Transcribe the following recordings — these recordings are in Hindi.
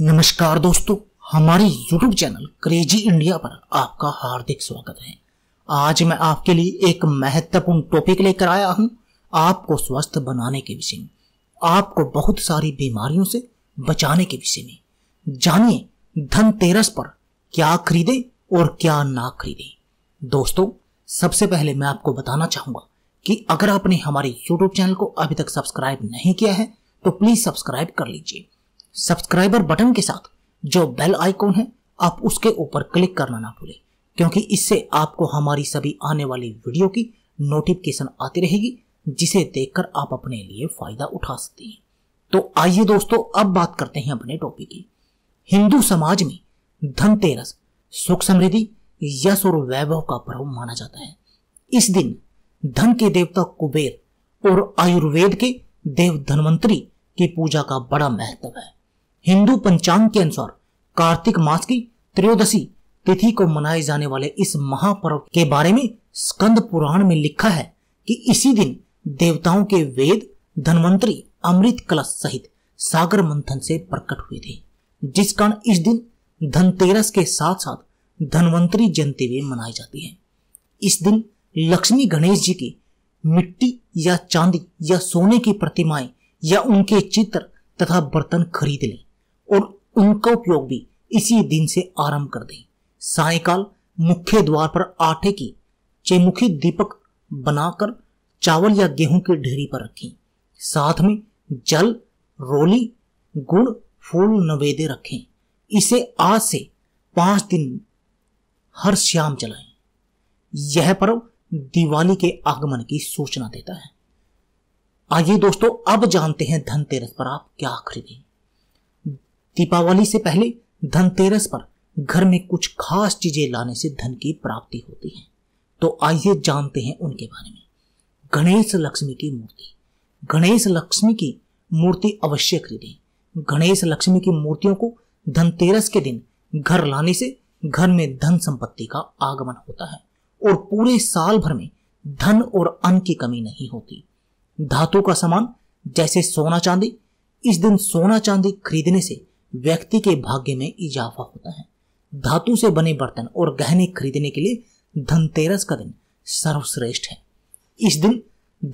नमस्कार दोस्तों हमारे YouTube चैनल क्रेजी इंडिया पर आपका हार्दिक स्वागत है आज मैं आपके लिए एक महत्वपूर्ण टॉपिक लेकर आया हूं आपको स्वस्थ बनाने के विषय में आपको बहुत सारी बीमारियों से बचाने के विषय में जानिए धनतेरस पर क्या खरीदे और क्या ना खरीदे दोस्तों सबसे पहले मैं आपको बताना चाहूंगा कि अगर आपने हमारे YouTube चैनल को अभी तक सब्सक्राइब नहीं किया है तो प्लीज सब्सक्राइब कर लीजिए सब्सक्राइबर बटन के साथ जो बेल आइकॉन है आप उसके ऊपर क्लिक करना ना भूलें क्योंकि इससे आपको हमारी सभी आने वाली वीडियो की नोटिफिकेशन आती रहेगी जिसे देखकर आप अपने लिए फायदा उठा सकते हैं तो आइए दोस्तों अब बात करते हैं अपने टॉपिक की हिंदू समाज में धनतेरस सुख समृद्धि यश और वैभव का पर्व माना जाता है इस दिन धन के देवता कुबेर और आयुर्वेद के देव धनवंतरी की पूजा का बड़ा महत्व है हिंदू पंचांग के अनुसार कार्तिक मास की त्रयोदशी तिथि को मनाए जाने वाले इस महापर्व के बारे में स्कंद पुराण में लिखा है कि इसी दिन देवताओं के वेद धनवंतरी अमृत कलश सहित सागर मंथन से प्रकट हुए थे जिस कारण इस दिन धनतेरस के साथ साथ धनवंतरी जयंती भी मनाई जाती है इस दिन लक्ष्मी गणेश जी की मिट्टी या चांदी या सोने की प्रतिमाएं या उनके चित्र तथा बर्तन खरीद लें और उनका उपयोग भी इसी दिन से आरंभ कर दें सायकाल मुख्य द्वार पर आटे की चेमुखी दीपक बनाकर चावल या गेहूं की ढेरी पर रखें साथ में जल रोली गुड़ फूल नवेदे रखें इसे आज से पांच दिन हर शाम चलाएं यह पर्व दिवाली के आगमन की सूचना देता है आइए दोस्तों अब जानते हैं धनतेरस पर आप क्या खरीदें दीपावली से पहले धनतेरस पर घर में कुछ खास चीजें लाने से धन की प्राप्ति होती है तो आइए जानते हैं उनके बारे में गणेश लक्ष्मी की मूर्ति गणेश लक्ष्मी की मूर्ति अवश्य खरीदें गणेश लक्ष्मी की मूर्तियों को धनतेरस के दिन घर लाने से घर में धन संपत्ति का आगमन होता है और पूरे साल भर में धन और अन्न की कमी नहीं होती धातु का सामान जैसे सोना चांदी इस दिन सोना चांदी खरीदने से व्यक्ति के भाग्य में इजाफा होता है धातु से बने बर्तन और गहने खरीदने के लिए धनतेरस का दिन सर्वश्रेष्ठ है इस दिन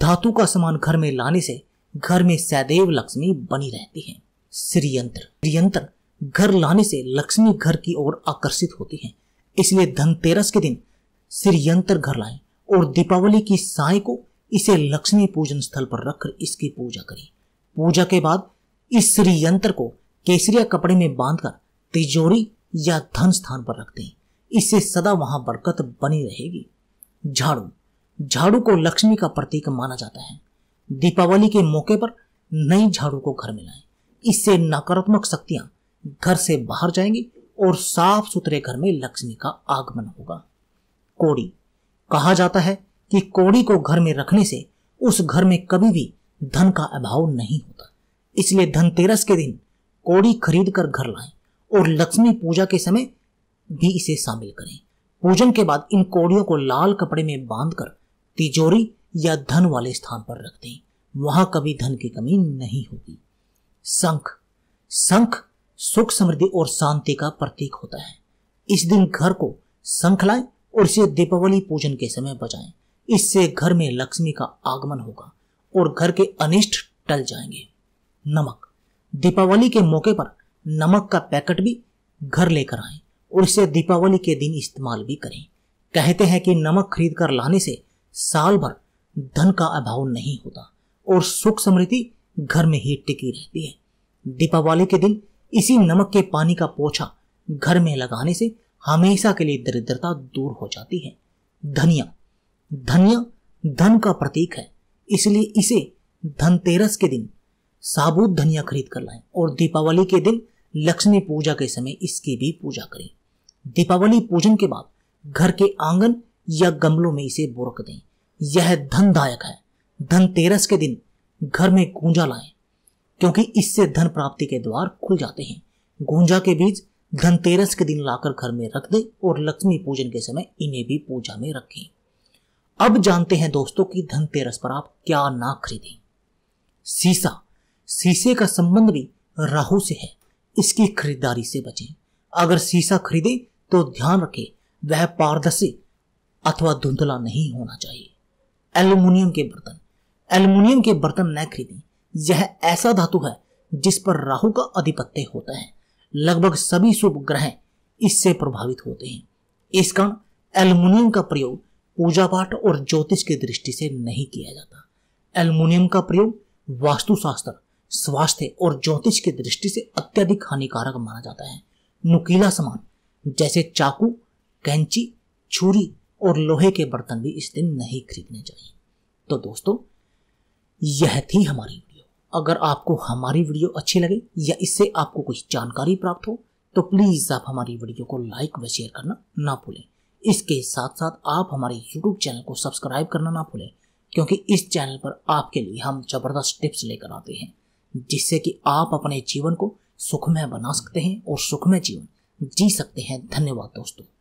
धातु का सामान घर में लाने से घर में सदैव लक्ष्मी बनी रहती है श्रीयंत्र घर लाने से लक्ष्मी घर की ओर आकर्षित होती है इसलिए धनतेरस के दिन श्रीयंत्र घर लाएं और दीपावली की साय को इसे लक्ष्मी पूजन स्थल पर रखकर इसकी पूजा करें पूजा के बाद इस श्रीयंत्र को केसरिया कपड़े में बांधकर तिजोरी या धन स्थान पर रखते हैं इससे सदा वहां बरकत बनी रहेगी झाड़ू झाड़ू को लक्ष्मी का प्रतीक माना जाता है दीपावली के मौके पर नई झाड़ू को घर में लाएं इससे नकारात्मक शक्तियां घर से बाहर जाएंगी और साफ सुथरे घर में लक्ष्मी का आगमन होगा कोड़ी कहा जाता है कि कोड़ी को घर में रखने से उस घर में कभी भी धन का अभाव नहीं होता इसलिए धनतेरस के दिन कौड़ी खरीद कर घर लाएं और लक्ष्मी पूजा के समय भी इसे शामिल करें पूजन के बाद इन कौड़ियों को लाल कपड़े में बांधकर तिजोरी या धन वाले स्थान पर रख दें वहां कभी धन की कमी नहीं होगी संख संख सुख समृद्धि और शांति का प्रतीक होता है इस दिन घर को संख लाएं और इसे दीपावली पूजन के समय बजाएं इससे घर में लक्ष्मी का आगमन होगा और घर के अनिष्ट टल जाएंगे नमक दीपावली के मौके पर नमक का पैकेट भी घर लेकर आए और इसे दीपावली के दिन इस्तेमाल भी करें कहते हैं कि नमक खरीद कर लाने से साल भर धन का अभाव नहीं होता और सुख समृद्धि घर में ही टिकी रहती है दीपावली के दिन इसी नमक के पानी का पोछा घर में लगाने से हमेशा के लिए दरिद्रता दूर हो जाती है धनिया धनिया धन का प्रतीक है इसलिए इसे धनतेरस के दिन साबुत धनिया खरीद कर लाएं और दीपावली के दिन लक्ष्मी पूजा के समय इसकी भी पूजा करें दीपावली पूजन के बाद घर के आंगन या गमलों में इसे बुरक दें यह धनदायक है धनतेरस के दिन घर में गूंजा लाएं क्योंकि इससे धन प्राप्ति के द्वार खुल जाते हैं गूंजा के बीज धनतेरस के दिन लाकर घर में रख दें और लक्ष्मी पूजन के समय इन्हें भी पूजा में रखें अब जानते हैं दोस्तों कि धनतेरस पर आप क्या ना खरीदें सीसा शीशे का संबंध भी राहु से है इसकी खरीदारी से बचें अगर शीशा खरीदे तो ध्यान रखें वह पारदर्शी अथवा धुंधला नहीं होना चाहिए एल्यूमिनियम के बर्तन एल्यूमिनियम के बर्तन न खरीदें यह ऐसा धातु है जिस पर राहु का आधिपत्य होता है लगभग सभी शुभ ग्रह इससे प्रभावित होते हैं इस कारण एल्यूमिनियम का प्रयोग पूजा पाठ और ज्योतिष की दृष्टि से नहीं किया जाता एल्यूमिनियम का प्रयोग वास्तुशास्त्र स्वास्थ्य और ज्योतिष की दृष्टि से अत्यधिक हानिकारक माना जाता है नुकीला सामान जैसे चाकू कैंची छुरी और लोहे के बर्तन भी इस दिन नहीं खरीदने चाहिए तो दोस्तों यह थी हमारी वीडियो अगर आपको हमारी वीडियो अच्छी लगे या इससे आपको कुछ जानकारी प्राप्त हो तो प्लीज़ आप हमारी वीडियो को लाइक व शेयर करना ना भूलें इसके साथ साथ आप हमारे यूट्यूब चैनल को सब्सक्राइब करना ना भूलें क्योंकि इस चैनल पर आपके लिए हम ज़बरदस्त टिप्स लेकर आते हैं जिससे कि आप अपने जीवन को सुखमय बना सकते हैं और सुखमय जीवन जी सकते हैं धन्यवाद दोस्तों